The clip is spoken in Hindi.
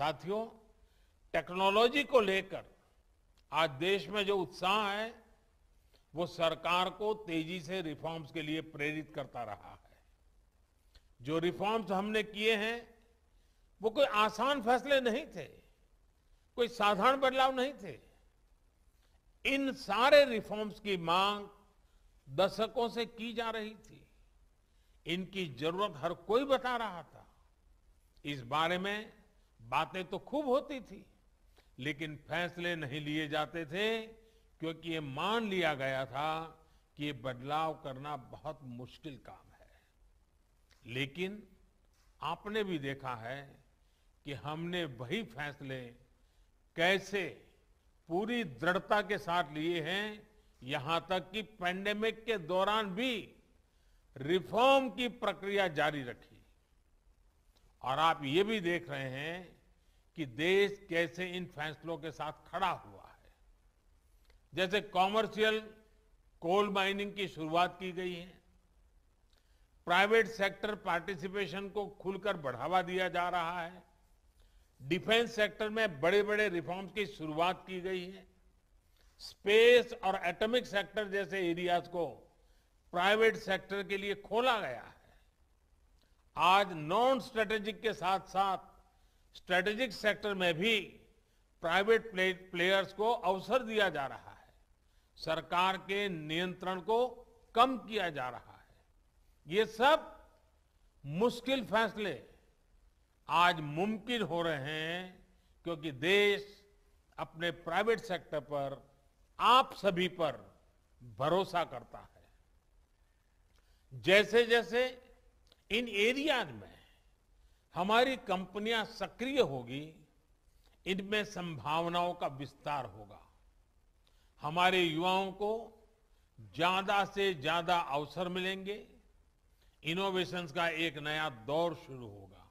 साथियों टेक्नोलॉजी को लेकर आज देश में जो उत्साह है वो सरकार को तेजी से रिफॉर्म्स के लिए प्रेरित करता रहा है जो रिफॉर्म्स हमने किए हैं वो कोई आसान फैसले नहीं थे कोई साधारण बदलाव नहीं थे इन सारे रिफॉर्म्स की मांग दशकों से की जा रही थी इनकी जरूरत हर कोई बता रहा था इस बारे में बातें तो खूब होती थी लेकिन फैसले नहीं लिए जाते थे क्योंकि ये मान लिया गया था कि ये बदलाव करना बहुत मुश्किल काम है लेकिन आपने भी देखा है कि हमने वही फैसले कैसे पूरी दृढ़ता के साथ लिए हैं यहां तक कि पैंडेमिक के दौरान भी रिफॉर्म की प्रक्रिया जारी रखी और आप ये भी देख रहे हैं कि देश कैसे इन फैसलों के साथ खड़ा हुआ है जैसे कॉमर्शियल कोल माइनिंग की शुरुआत की गई है प्राइवेट सेक्टर पार्टिसिपेशन को खुलकर बढ़ावा दिया जा रहा है डिफेंस सेक्टर में बड़े बड़े रिफॉर्म्स की शुरुआत की गई है स्पेस और एटॉमिक सेक्टर जैसे एरियाज को प्राइवेट सेक्टर के लिए खोला गया है आज नॉन स्ट्रेटेजिक के साथ साथ स्ट्रेटेजिक सेक्टर में भी प्राइवेट प्लेयर्स को अवसर दिया जा रहा है सरकार के नियंत्रण को कम किया जा रहा है ये सब मुश्किल फैसले आज मुमकिन हो रहे हैं क्योंकि देश अपने प्राइवेट सेक्टर पर आप सभी पर भरोसा करता है जैसे जैसे इन एरियाज में हमारी कंपनियां सक्रिय होगी इनमें संभावनाओं का विस्तार होगा हमारे युवाओं को ज्यादा से ज्यादा अवसर मिलेंगे इनोवेशंस का एक नया दौर शुरू होगा